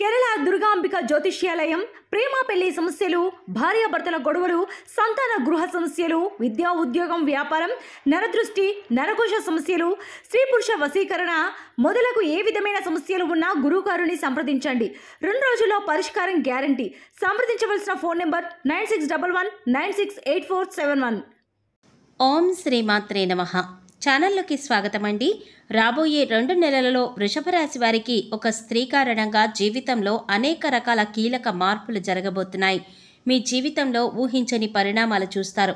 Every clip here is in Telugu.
కేరళ దుర్గాంబిక జ్యోతిష్యాలయం ప్రేమ పెళ్లి సమస్యలు భార్యాభర్తల గొడవలు సంతాన గృహ సమస్యలు విద్యా ఉద్యోగం వ్యాపారం నరదృష్టి నరకోశ సమస్యలు స్త్రీ పురుష వశీకరణ మొదలగు ఏ విధమైన సమస్యలు ఉన్నా గురువుగారుని సంప్రదించండి రెండు రోజుల్లో పరిష్కారం గ్యారంటీ సంప్రదించవలసిన phone number nine six double one nine six eight four seven one ఓం శ్రీమాత్రే నమ ఛానల్లోకి స్వాగతం అండి రాబోయే రెండు నెలలలో వృషభ రాశి వారికి ఒక స్త్రీ కారణంగా జీవితంలో అనేక రకాల కీలక మార్పులు జరగబోతున్నాయి మీ జీవితంలో ఊహించని పరిణామాలు చూస్తారు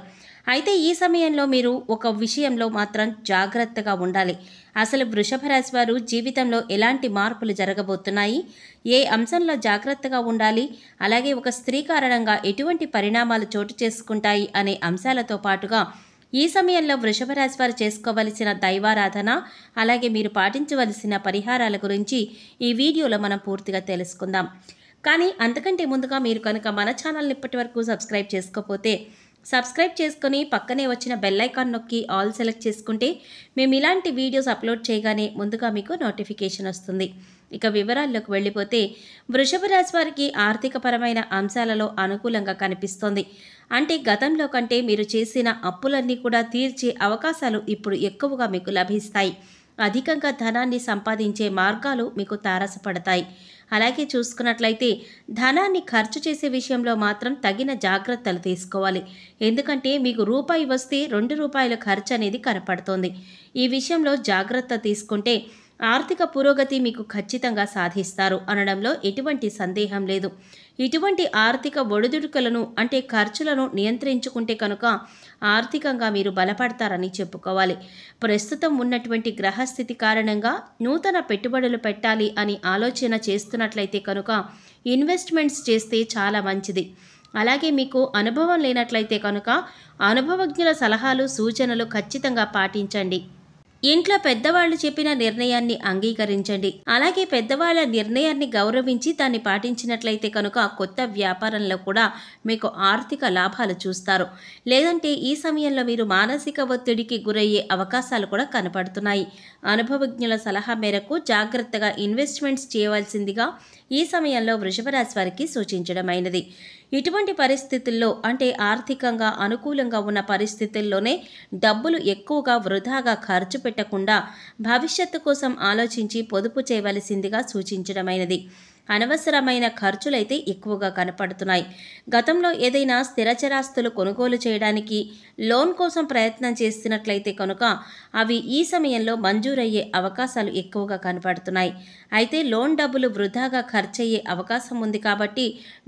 అయితే ఈ సమయంలో మీరు ఒక విషయంలో మాత్రం జాగ్రత్తగా ఉండాలి అసలు వృషభ రాశి వారు జీవితంలో ఎలాంటి మార్పులు జరగబోతున్నాయి ఏ అంశంలో జాగ్రత్తగా ఉండాలి అలాగే ఒక స్త్రీ కారణంగా ఎటువంటి పరిణామాలు చోటు చేసుకుంటాయి అనే అంశాలతో పాటుగా ఈ సమయంలో వృషభ రాశి వారు చేసుకోవలసిన దైవారాధన అలాగే మీరు పాటించవలసిన పరిహారాల గురించి ఈ వీడియోలో మనం పూర్తిగా తెలుసుకుందాం కానీ అంతకంటే ముందుగా మీరు కనుక మన ఛానల్ని ఇప్పటి వరకు సబ్స్క్రైబ్ చేసుకోకపోతే సబ్స్క్రైబ్ చేసుకుని పక్కనే వచ్చిన బెల్లైకాన్ నొక్కి ఆల్ సెలెక్ట్ చేసుకుంటే మేము ఇలాంటి వీడియోస్ అప్లోడ్ చేయగానే ముందుగా మీకు నోటిఫికేషన్ వస్తుంది ఇక వివరాల్లోకి వెళ్ళిపోతే వృషభ రాశి వారికి ఆర్థికపరమైన అంశాలలో అనుకూలంగా కనిపిస్తోంది అంటే గతంలో కంటే మీరు చేసిన అప్పులన్నీ కూడా తీర్చే అవకాశాలు ఇప్పుడు ఎక్కువగా మీకు లభిస్తాయి అధికంగా ధనాన్ని సంపాదించే మార్గాలు మీకు తారసపడతాయి అలాగే చూసుకున్నట్లయితే ధనాన్ని ఖర్చు చేసే విషయంలో మాత్రం తగిన జాగ్రత్తలు తీసుకోవాలి ఎందుకంటే మీకు రూపాయి వస్తే రెండు రూపాయల ఖర్చు అనేది కనపడుతుంది ఈ విషయంలో జాగ్రత్త తీసుకుంటే ఆర్థిక పురోగతి మీకు ఖచ్చితంగా సాధిస్తారు అనడంలో ఎటువంటి సందేహం లేదు ఇటువంటి ఆర్థిక ఒడిదుడుకలను అంటే ఖర్చులను నియంత్రించుకుంటే కనుక ఆర్థికంగా మీరు బలపడతారని చెప్పుకోవాలి ప్రస్తుతం ఉన్నటువంటి గ్రహస్థితి కారణంగా నూతన పెట్టుబడులు పెట్టాలి అని ఆలోచన చేస్తున్నట్లయితే కనుక ఇన్వెస్ట్మెంట్స్ చేస్తే చాలా మంచిది అలాగే మీకు అనుభవం లేనట్లయితే కనుక అనుభవజ్ఞుల సలహాలు సూచనలు ఖచ్చితంగా పాటించండి ఇంట్లో పెద్దవాళ్లు చెప్పిన నిర్ణయాన్ని అంగీకరించండి అలాగే పెద్దవాళ్ల నిర్ణయాన్ని గౌరవించి దాన్ని పాటించినట్లయితే కనుక కొత్త వ్యాపారంలో కూడా మీకు ఆర్థిక లాభాలు చూస్తారు లేదంటే ఈ సమయంలో మీరు మానసిక ఒత్తిడికి గురయ్యే అవకాశాలు కూడా కనపడుతున్నాయి అనుభవజ్ఞుల సలహా మేరకు జాగ్రత్తగా ఇన్వెస్ట్మెంట్స్ చేయవలసిందిగా ఈ సమయంలో వృషభరాశి వారికి సూచించడమైనది ఇటువంటి పరిస్థితుల్లో అంటే ఆర్థికంగా అనుకూలంగా ఉన్న పరిస్థితుల్లోనే డబ్బులు ఎక్కువగా వృధాగా ఖర్చు పెట్టకుండా భవిష్యత్తు కోసం ఆలోచించి పొదుపు చేయవలసిందిగా సూచించడమైనది అనవసరమైన ఖర్చులైతే ఎక్కువగా కనపడుతున్నాయి గతంలో ఏదైనా స్థిరచరాస్తులు కొనుగోలు చేయడానికి లోన్ కోసం ప్రయత్నం చేస్తున్నట్లయితే కనుక అవి ఈ సమయంలో మంజూరయ్యే అవకాశాలు ఎక్కువగా కనపడుతున్నాయి అయితే లోన్ డబ్బులు వృధాగా ఖర్చయ్యే అవకాశం ఉంది కాబట్టి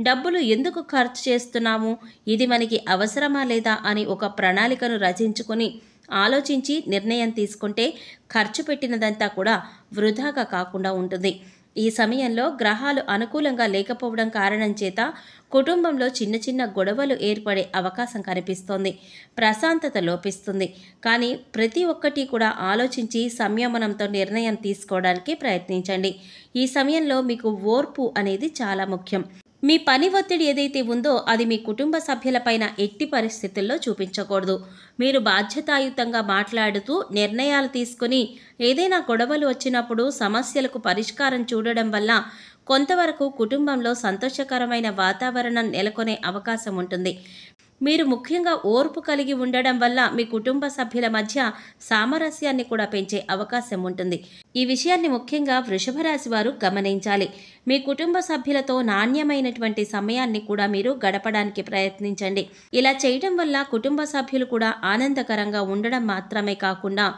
డబ్బులు ఎందుకు ఖర్చు చేస్తున్నాము ఇది మనకి అవసరమా లేదా అని ఒక ప్రణాళికను రచించుకొని ఆలోచించి నిర్ణయం తీసుకుంటే ఖర్చు పెట్టినదంతా కూడా వృధాగా కాకుండా ఉంటుంది ఈ సమయంలో గ్రహాలు అనుకూలంగా లేకపోవడం కారణం చేత కుటుంబంలో చిన్న చిన్న గొడవలు ఏర్పడే అవకాశం కనిపిస్తోంది ప్రశాంతత లోపిస్తుంది కానీ ప్రతి ఒక్కటి కూడా ఆలోచించి సంయమనంతో నిర్ణయం తీసుకోవడానికి ప్రయత్నించండి ఈ సమయంలో మీకు ఓర్పు అనేది చాలా ముఖ్యం మీ పని ఒత్తిడి ఏదైతే ఉందో అది మీ కుటుంబ సభ్యులపైన ఎట్టి పరిస్థితుల్లో చూపించకూడదు మీరు బాధ్యతాయుతంగా మాట్లాడుతూ నిర్ణయాలు తీసుకుని ఏదైనా గొడవలు వచ్చినప్పుడు సమస్యలకు పరిష్కారం చూడడం వల్ల కొంతవరకు కుటుంబంలో సంతోషకరమైన వాతావరణం నెలకొనే అవకాశం ఉంటుంది మీరు ముఖ్యంగా ఓర్పు కలిగి ఉండడం వల్ల మీ కుటుంబ సభ్యుల మధ్య సామరస్యాన్ని కూడా పెంచే అవకాశం ఉంటుంది ఈ విషయాన్ని ముఖ్యంగా వృషభ రాశి వారు గమనించాలి మీ కుటుంబ సభ్యులతో నాణ్యమైనటువంటి సమయాన్ని కూడా మీరు గడపడానికి ప్రయత్నించండి ఇలా చేయడం వల్ల కుటుంబ సభ్యులు కూడా ఆనందకరంగా ఉండడం మాత్రమే కాకుండా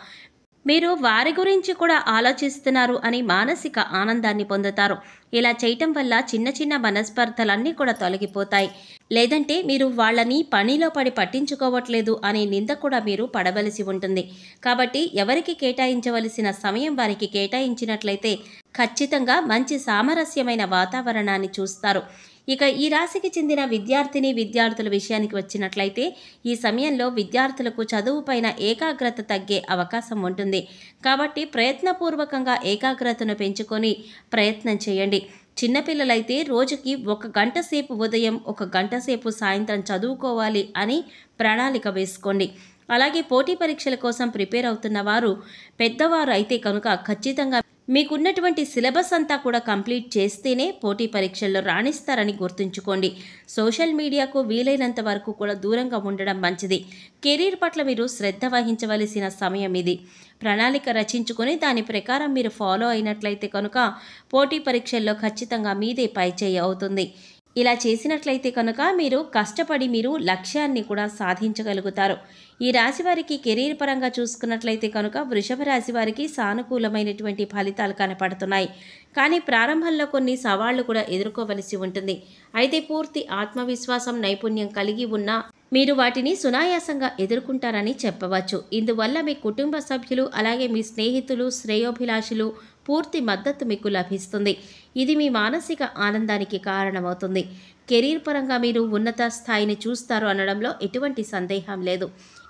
మీరు వారి గురించి కూడా ఆలోచిస్తున్నారు అని మానసిక ఆనందాన్ని పొందుతారు ఇలా చేయటం వల్ల చిన్న చిన్న మనస్పర్ధలన్నీ కూడా తొలగిపోతాయి లేదంటే మీరు వాళ్ళని పనిలో పడి పట్టించుకోవట్లేదు అనే నింద కూడా మీరు పడవలసి ఉంటుంది కాబట్టి ఎవరికి కేటాయించవలసిన సమయం వారికి కేటాయించినట్లయితే ఖచ్చితంగా మంచి సామరస్యమైన వాతావరణాన్ని చూస్తారు ఇక ఈ రాశికి చెందిన విద్యార్థిని విద్యార్థుల విషయానికి వచ్చినట్లయితే ఈ సమయంలో విద్యార్థులకు చదువుపైన ఏకాగ్రత తగ్గే అవకాశం ఉంటుంది కాబట్టి ప్రయత్నపూర్వకంగా ఏకాగ్రతను పెంచుకొని ప్రయత్నం చేయండి చిన్నపిల్లలైతే రోజుకి ఒక గంట సేపు ఉదయం ఒక గంట సేపు సాయంత్రం చదువుకోవాలి అని ప్రణాళిక వేసుకోండి అలాగే పోటీ పరీక్షల కోసం ప్రిపేర్ అవుతున్న వారు పెద్దవారు అయితే కనుక ఖచ్చితంగా మీకున్నటువంటి సిలబస్ అంతా కూడా కంప్లీట్ చేస్తేనే పోటీ పరీక్షల్లో రాణిస్తారని గుర్తుంచుకోండి సోషల్ మీడియాకు వీలైనంత వరకు కూడా దూరంగా ఉండడం మంచిది కెరీర్ పట్ల మీరు శ్రద్ధ వహించవలసిన సమయం ఇది ప్రణాళిక రచించుకొని దాని ప్రకారం మీరు ఫాలో అయినట్లయితే కనుక పోటీ పరీక్షల్లో ఖచ్చితంగా మీదే పైచేయి అవుతుంది ఇలా చేసినట్లయితే కనుక మీరు కష్టపడి మీరు లక్ష్యాన్ని కూడా సాధించగలుగుతారు ఈ రాశి వారికి కెరీర్ పరంగా చూసుకున్నట్లయితే కనుక వృషభ రాశి వారికి సానుకూలమైనటువంటి ఫలితాలు కనపడుతున్నాయి కానీ ప్రారంభంలో కొన్ని సవాళ్లు కూడా ఎదుర్కోవలసి ఉంటుంది అయితే పూర్తి ఆత్మవిశ్వాసం నైపుణ్యం కలిగి ఉన్న మీరు వాటిని సునాయాసంగా ఎదుర్కొంటారని చెప్పవచ్చు ఇందువల్ల మీ కుటుంబ సభ్యులు అలాగే మీ స్నేహితులు శ్రేయోభిలాషులు పూర్తి మద్దతు మీకు లభిస్తుంది ఇది మీ మానసిక ఆనందానికి కారణమవుతుంది కెరీర్ పరంగా మీరు ఉన్నత స్థాయిని చూస్తారు అనడంలో ఎటువంటి సందేహం లేదు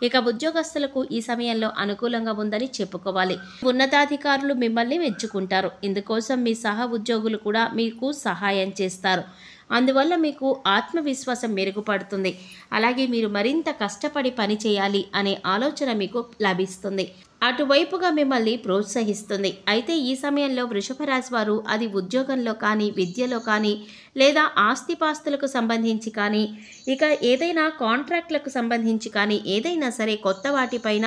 ఇక ఉద్యోగస్తులకు ఈ సమయంలో అనుకూలంగా ఉందని చెప్పుకోవాలి ఉన్నతాధికారులు మిమ్మల్ని మెచ్చుకుంటారు ఇందుకోసం మీ సహ ఉద్యోగులు కూడా మీకు సహాయం చేస్తారు అందువల్ల మీకు ఆత్మవిశ్వాసం మెరుగుపడుతుంది అలాగే మీరు మరింత కష్టపడి పని చేయాలి అనే ఆలోచన మీకు లభిస్తుంది అటువైపుగా మిమ్మల్ని ప్రోత్సహిస్తుంది అయితే ఈ సమయంలో వృషభ రాశి వారు అది ఉద్యోగంలో కానీ విద్యలో కానీ లేదా ఆస్తిపాస్తులకు సంబంధించి కానీ ఇక ఏదైనా కాంట్రాక్ట్లకు సంబంధించి కానీ ఏదైనా సరే కొత్త వాటిపైన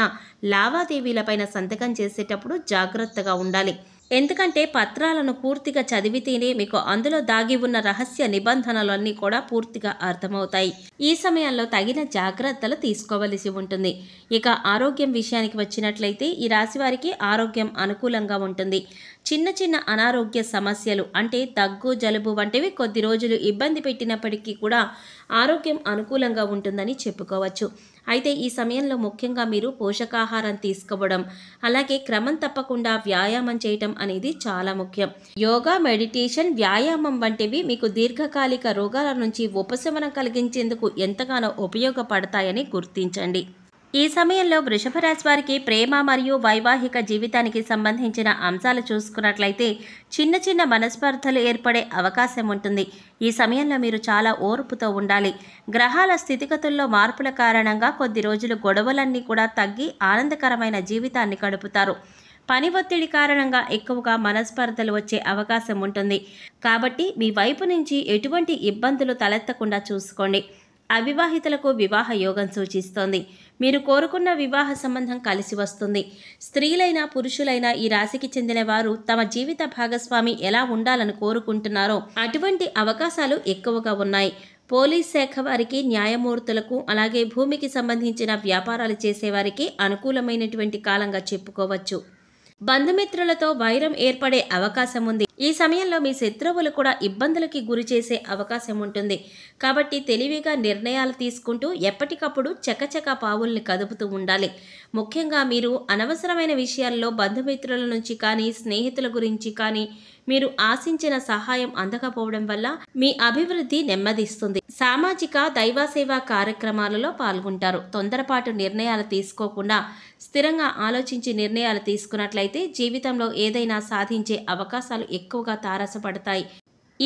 లావాదేవీలపైన సంతకం చేసేటప్పుడు జాగ్రత్తగా ఉండాలి ఎందుకంటే పత్రాలను పూర్తిగా చదివితేనే మీకు అందులో దాగి ఉన్న రహస్య నిబంధనలన్నీ కూడా పూర్తిగా అర్థమవుతాయి ఈ సమయంలో తగిన జాగ్రత్తలు తీసుకోవలసి ఉంటుంది ఇక ఆరోగ్యం విషయానికి వచ్చినట్లయితే ఈ రాశి వారికి ఆరోగ్యం అనుకూలంగా ఉంటుంది చిన్న చిన్న అనారోగ్య సమస్యలు అంటే దగ్గు జలుబు వంటివి కొద్ది రోజులు ఇబ్బంది పెట్టినప్పటికీ కూడా ఆరోగ్యం అనుకూలంగా ఉంటుందని చెప్పుకోవచ్చు అయితే ఈ సమయంలో ముఖ్యంగా మీరు పోషకాహారం తీసుకోవడం అలాగే క్రమం తప్పకుండా వ్యాయామం చేయటం అనేది చాలా ముఖ్యం యోగా మెడిటేషన్ వ్యాయామం వంటివి మీకు దీర్ఘకాలిక రోగాల నుంచి ఉపశమనం కలిగించేందుకు ఎంతగానో ఉపయోగపడతాయని గుర్తించండి ఈ సమయంలో వృషభ రాశి వారికి ప్రేమ మరియు వైవాహిక జీవితానికి సంబంధించిన అంశాలు చూసుకున్నట్లయితే చిన్న చిన్న మనస్పర్ధలు ఏర్పడే అవకాశం ఉంటుంది ఈ సమయంలో మీరు చాలా ఓర్పుతో ఉండాలి గ్రహాల స్థితిగతుల్లో మార్పుల కారణంగా కొద్ది రోజులు గొడవలన్నీ కూడా తగ్గి ఆనందకరమైన జీవితాన్ని గడుపుతారు పని ఒత్తిడి కారణంగా ఎక్కువగా మనస్పర్ధలు వచ్చే అవకాశం ఉంటుంది కాబట్టి మీ వైపు నుంచి ఎటువంటి ఇబ్బందులు తలెత్తకుండా చూసుకోండి అవివాహితలకు వివాహ యోగం సూచిస్తోంది మీరు కోరుకున్న వివాహ సంబంధం కలిసి వస్తుంది స్త్రీలైన పురుషులైన ఈ రాశికి చెందిన వారు తమ జీవిత భాగస్వామి ఎలా ఉండాలని కోరుకుంటున్నారో అటువంటి అవకాశాలు ఎక్కువగా ఉన్నాయి పోలీస్ శాఖ వారికి న్యాయమూర్తులకు అలాగే భూమికి సంబంధించిన వ్యాపారాలు చేసేవారికి అనుకూలమైనటువంటి కాలంగా చెప్పుకోవచ్చు బంధుమిత్రులతో వైరం ఏర్పడే అవకాశం ఉంది ఈ సమయంలో మీ శత్రువులు కూడా ఇబ్బందులకి గురి చేసే అవకాశం ఉంటుంది కాబట్టి తెలివిగా నిర్ణయాలు తీసుకుంటూ ఎప్పటికప్పుడు చకచక పావుల్ని కదుపుతూ ఉండాలి ముఖ్యంగా మీరు అనవసరమైన విషయాల్లో బంధుమిత్రుల నుంచి కానీ స్నేహితుల గురించి కానీ మీరు ఆశించిన సహాయం అందకపోవడం వల్ల మీ అభివృద్ధి నెమ్మదిస్తుంది సామాజిక దైవసేవ కార్యక్రమాలలో పాల్గొంటారు తొందరపాటు నిర్ణయాలు తీసుకోకుండా స్థిరంగా ఆలోచించి నిర్ణయాలు తీసుకున్నట్లయితే జీవితంలో ఏదైనా సాధించే అవకాశాలు ఎక్కువగా తారసపడతాయి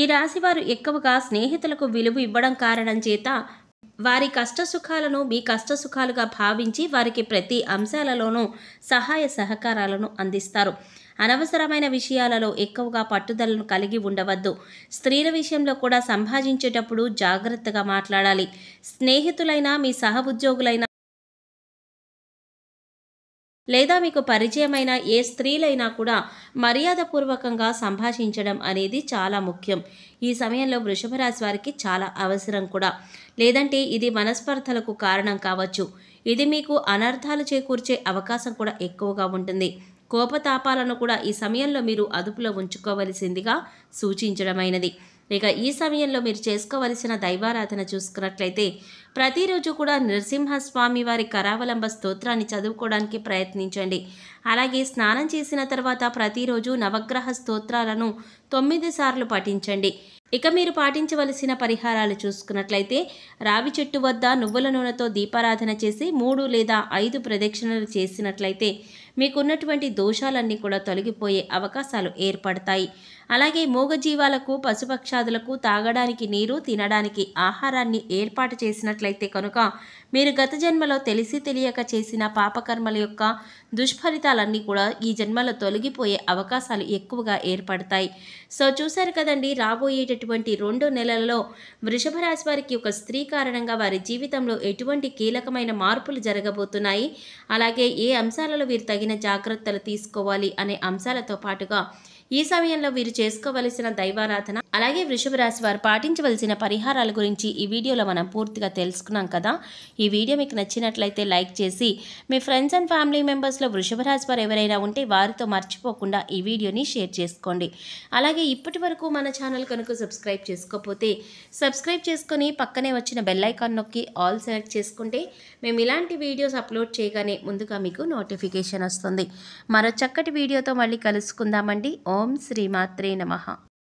ఈ రాశివారు ఎక్కువగా స్నేహితులకు విలువ ఇవ్వడం కారణం చేత వారి కష్టసుఖాలను మీ కష్టసుఖాలుగా భావించి వారికి ప్రతి అంశాలలోనూ సహాయ సహకారాలను అందిస్తారు అనవసరమైన విషయాలలో ఎక్కువగా పట్టుదలను కలిగి ఉండవద్దు స్త్రీల విషయంలో కూడా సంభాషించేటప్పుడు జాగ్రత్తగా మాట్లాడాలి స్నేహితులైనా మీ సహ ఉద్యోగులైనా లేదా మీకు పరిచయమైన ఏ స్త్రీలైనా కూడా మర్యాదపూర్వకంగా సంభాషించడం అనేది చాలా ముఖ్యం ఈ సమయంలో వృషభరాశి వారికి చాలా అవసరం కూడా లేదంటే ఇది మనస్పర్ధలకు కారణం కావచ్చు ఇది మీకు అనర్థాలు చేకూర్చే అవకాశం కూడా ఎక్కువగా ఉంటుంది కోపతాపాలను కూడా ఈ సమయంలో మీరు అదుపులో ఉంచుకోవలసిందిగా సూచించడమైనది ఇక ఈ సమయంలో మీరు చేసుకోవలసిన దైవారాధన చూసుకున్నట్లయితే ప్రతిరోజు కూడా నరసింహస్వామి వారి కరావలంబ స్తోత్రాన్ని చదువుకోవడానికి ప్రయత్నించండి అలాగే స్నానం చేసిన తర్వాత ప్రతిరోజు నవగ్రహ స్తోత్రాలను తొమ్మిది సార్లు పఠించండి ఇక మీరు పాటించవలసిన పరిహారాలు చూసుకున్నట్లయితే రావి చెట్టు వద్ద నువ్వుల నూనెతో దీపారాధన చేసి మూడు లేదా ఐదు ప్రదక్షిణలు చేసినట్లయితే మీకున్నటువంటి దోషాలన్నీ కూడా తొలగిపోయే అవకాశాలు ఏర్పడతాయి అలాగే మూగజీవాలకు పశుపక్షాదులకు తాగడానికి నీరు తినడానికి ఆహారాన్ని ఏర్పాటు చేసినట్లయితే కనుక మీరు గత జన్మలో తెలిసి తెలియక చేసిన పాపకర్మల యొక్క దుష్ఫలితాలన్నీ కూడా ఈ జన్మలో తొలగిపోయే అవకాశాలు ఎక్కువగా ఏర్పడతాయి సో చూశారు కదండి రాబోయేటటువంటి రెండు నెలలలో వృషభ రాశి వారికి ఒక స్త్రీ కారణంగా వారి జీవితంలో ఎటువంటి కీలకమైన మార్పులు జరగబోతున్నాయి అలాగే ఏ అంశాలలో వీరు తగిన తగిన జాగ్రత్తలు తీసుకోవాలి అనే అంశాలతో పాటుగా ఈ సమయంలో వీరు చేసుకోవలసిన దైవారాధన అలాగే వృషభ రాశి వారు పాటించవలసిన పరిహారాల గురించి ఈ వీడియోలో మనం పూర్తిగా తెలుసుకున్నాం కదా ఈ వీడియో మీకు నచ్చినట్లయితే లైక్ చేసి మీ ఫ్రెండ్స్ అండ్ ఫ్యామిలీ మెంబర్స్లో వృషభ రాశి వారు ఎవరైనా ఉంటే వారితో మర్చిపోకుండా ఈ వీడియోని షేర్ చేసుకోండి అలాగే ఇప్పటి వరకు మన ఛానల్ కనుక సబ్స్క్రైబ్ చేసుకోకపోతే సబ్స్క్రైబ్ చేసుకొని పక్కనే వచ్చిన బెల్లైకాన్ నొక్కి ఆల్ సెలెక్ట్ చేసుకుంటే మేము ఇలాంటి వీడియోస్ అప్లోడ్ చేయగానే ముందుగా మీకు నోటిఫికేషన్ వస్తుంది మరో చక్కటి వీడియోతో మళ్ళీ కలుసుకుందామండి ఓం శ్రీమాత్రే నమ